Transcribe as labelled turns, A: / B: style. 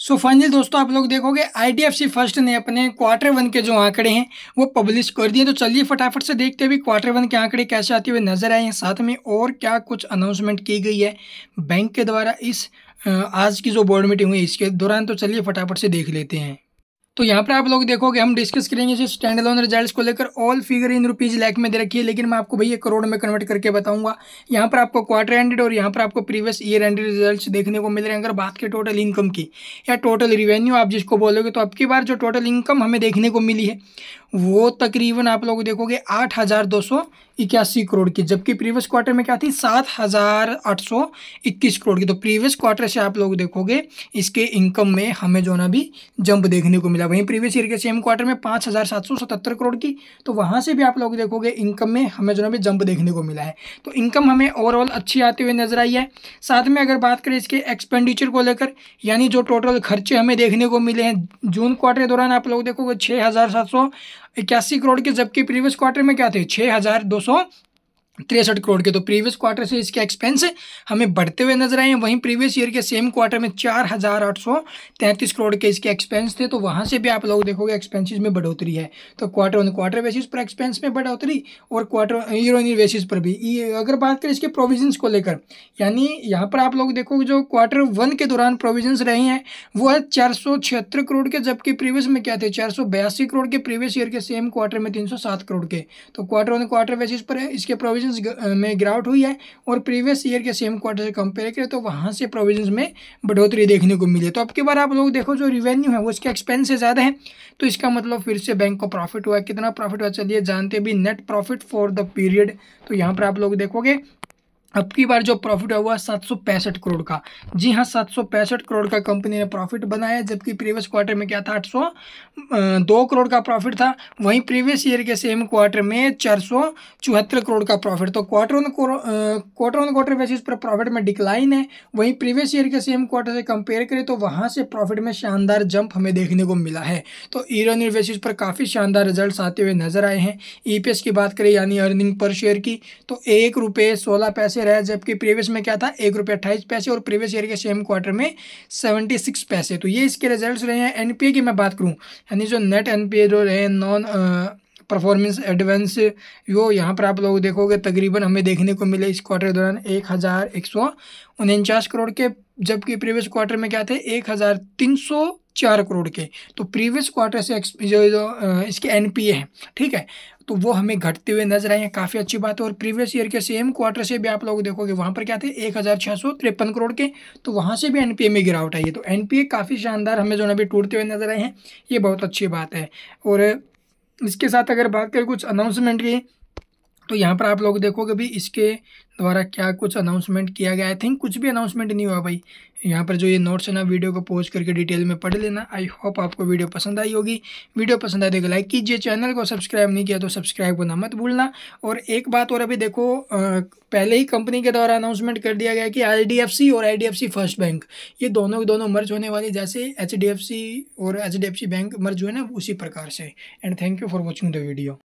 A: सो so finally दोस्तों आप लोग देखोगे आई फर्स्ट ने अपने क्वार्टर वन के जो आंकड़े हैं वो पब्लिश कर दिए तो चलिए फटाफट से देखते हुए क्वार्टर वन के आंकड़े कैसे आते हुए नजर आए हैं साथ में और क्या कुछ अनाउंसमेंट की गई है बैंक के द्वारा इस आज की जो बोर्ड मीटिंग हुई इसके दौरान तो चलिए फटाफट से देख लेते हैं तो यहाँ पर आप लोग देखोगे हम डिस्कस करेंगे जो स्टैंड लोन रिजल्ट को लेकर all figure in rupees lakh में दे रखी है लेकिन मैं आपको भैया करोड़ में कन्वर्ट करके बताऊंगा यहाँ पर आपको क्वार्टर एंडेड और यहाँ पर आपको प्रीवियस ईयर एंडेड रिजल्ट देखने को मिल रहे हैं अगर बात के टोटल इनकम की या टोटल रिवेन्यू आप जिसको बोलोगे तो आपकी बार जो टोटल इनकम हमें देखने को मिली है वो तकरीबन आप लोग देखोगे आठ हज़ार दो सौ इक्यासी करोड़ की जबकि प्रीवियस क्वार्टर में क्या थी सात हज़ार आठ सौ इक्कीस करोड़ की तो प्रीवियस क्वार्टर से आप लोग देखोगे इसके इनकम में हमें जो ना भी जंप देखने को मिला वहीं प्रीवियस ईयर के सेम क्वार्टर में पाँच हज़ार सात सौ सतहत्तर करोड़ की तो वहाँ से भी आप लोग देखोगे इनकम में हमें जो ना भी जंप देखने को मिला है तो इनकम हमें ओवरऑल अच्छी आती हुई नजर आई है साथ में अगर बात करें इसके एक्सपेंडिचर को लेकर यानी जो टोटल खर्चे हमें देखने को मिले हैं जून क्वार्टर के दौरान आप लोग देखोगे छः हज़ार सात सौ इक्यासी करोड़ के जबकि प्रीवियस क्वार्टर में क्या थे छः हज़ार दो सौ तिरसठ करोड़ के तो प्रीवियस क्वार्टर से इसके एक्सपेंस हमें बढ़ते हुए नजर आए हैं वहीं प्रीवियस ईयर के सेम क्वार्टर में चार हज़ार आठ सौ तैंतीस करोड़ के इसके एक्सपेंस थे तो वहाँ से भी आप लोग देखोगे एक्सपेंसिस में बढ़ोतरी है तो क्वार्टर ऑन क्वार्टर बेसिस पर एक्सपेंस में बढ़ोतरी और quarter year on year basis पर भी अगर बात करें इसके प्रोविजन को लेकर यानी यहाँ पर आप लोग देखोगे जो क्वार्टर वन के दौरान प्रोविजन रहे हैं वो है चार करोड़ के जबकि प्रीवियस में क्या थे चार करोड़ के प्रीवियस ईयर के सेम क्वार्टर में तीन करोड़ के तो क्वार्टर ऑन क्वार्टर बेसिस पर इसके प्रोविजन प्रोविजंस में गिरावट हुई है और प्रीवियस ईयर के सेम क्वार्टर से कंपेयर करें तो वहाँ से प्रोविजंस में बढ़ोतरी देखने को मिली तो अब के बार आप लोग देखो जो रिवेन्यू है वो इसके एक्सपेंस से ज़्यादा है तो इसका मतलब फिर से बैंक को प्रॉफिट हुआ कितना प्रॉफिट हुआ चलिए जानते भी net profit for the period तो यहाँ पर आप लोग देखोगे अब की बार जो प्रॉफिट हुआ सात सौ पैंसठ करोड़ का जी हाँ सात सौ पैंसठ करोड़ का कंपनी ने प्रॉफिट बनाया जबकि प्रीवियस क्वार्टर में क्या था आठ सौ दो करोड़ का प्रॉफिट था वहीं प्रीवियस ईयर के सेम क्वार्टर में चार सौ चौहत्तर करोड़ का प्रॉफिट तो quarter on quarter on quarter basis पर प्रॉफिट में डिक्लाइन है वहीं प्रीवियस ईयर के सेम क्वार्टर से कंपेयर करें तो वहाँ से प्रॉफिट में शानदार जंप हमें देखने को मिला है तो ईयर ऑन ईयर बेसिस पर काफ़ी शानदार रिजल्ट आते हुए नजर आए हैं ई e की बात करें यानी अर्निंग पर शेयर की तो एक रुपये सोलह पैसे पैसे रहा जबकि प्रीवियस में क्या था एक रुपये अट्ठाईस पैसे और प्रीवियस ईयर के सेम क्वार्टर में सेवेंटी सिक्स पैसे तो ये इसके रिजल्ट्स रहे हैं एनपीए की मैं बात करूँ यानी जो नेट एनपीए जो रहे हैं नॉन परफॉर्मेंस एडवांस यो यहाँ पर आप लोग देखोगे तकरीबन हमें देखने को मिले इस क्वार्टर के दौरान एक हज़ार एक सौ उनचास करोड़ के जबकि प्रीवियस क्वार्टर में क्या थे एक हज़ार तीन सौ चार करोड़ के तो प्रीवियस क्वार्टर से जो जो इसके एनपीए पी ए हैं ठीक है तो वो हमें घटते हुए नजर आए हैं काफ़ी अच्छी बात है और प्रीवियस ईयर के सेम क्वार्टर से भी आप लोग देखोगे वहाँ पर क्या थे एक करोड़ के तो वहाँ से भी एनपीए में गिरावट आई है तो एनपीए काफ़ी शानदार हमें जो है अभी टूटते हुए नजर आए हैं ये बहुत अच्छी बात है और इसके साथ अगर बात करें कुछ अनाउंसमेंट की तो यहाँ पर आप लोग देखोगे भी इसके द्वारा क्या कुछ अनाउंसमेंट किया गया आई थिंक कुछ भी अनाउंसमेंट नहीं हुआ भाई यहाँ पर जो ये नोट्स है ना वीडियो को पोस्ट करके डिटेल में पढ़ लेना आई होप आपको वीडियो पसंद आई होगी वीडियो पसंद आए तो लाइक कीजिए चैनल को सब्सक्राइब नहीं किया तो सब्सक्राइब करना मत भूलना और एक बात और अभी देखो आ, पहले ही कंपनी के द्वारा अनाउंसमेंट कर दिया गया कि आई और आई फर्स्ट बैंक ये दोनों के दोनों मर्ज होने वाले जैसे एच और एच बैंक मर्ज हुए ना उसी प्रकार से and thank you for watching the video